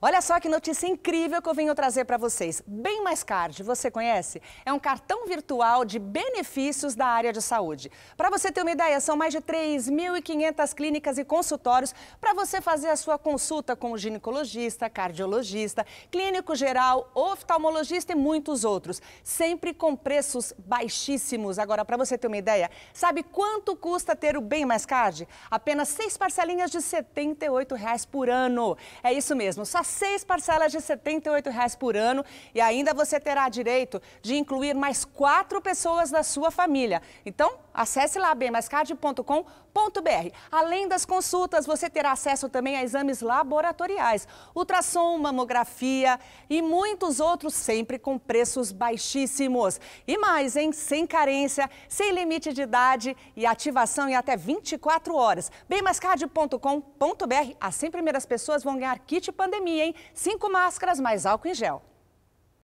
Olha só que notícia incrível que eu venho trazer para vocês. Bem Mais Card, você conhece? É um cartão virtual de benefícios da área de saúde. Para você ter uma ideia, são mais de 3.500 clínicas e consultórios para você fazer a sua consulta com o ginecologista, cardiologista, clínico geral, oftalmologista e muitos outros. Sempre com preços baixíssimos. Agora, para você ter uma ideia, sabe quanto custa ter o Bem Mais Card? Apenas seis parcelinhas de R$ 78 por ano. É isso mesmo, só seis parcelas de R$ 78,00 por ano e ainda você terá direito de incluir mais quatro pessoas da sua família. Então, Acesse lá bmascad.com.br. Além das consultas, você terá acesso também a exames laboratoriais, ultrassom, mamografia e muitos outros, sempre com preços baixíssimos. E mais, hein? Sem carência, sem limite de idade e ativação em até 24 horas. bemmascad.com.br. As assim, 100 primeiras pessoas vão ganhar kit pandemia, hein? Cinco máscaras mais álcool em gel.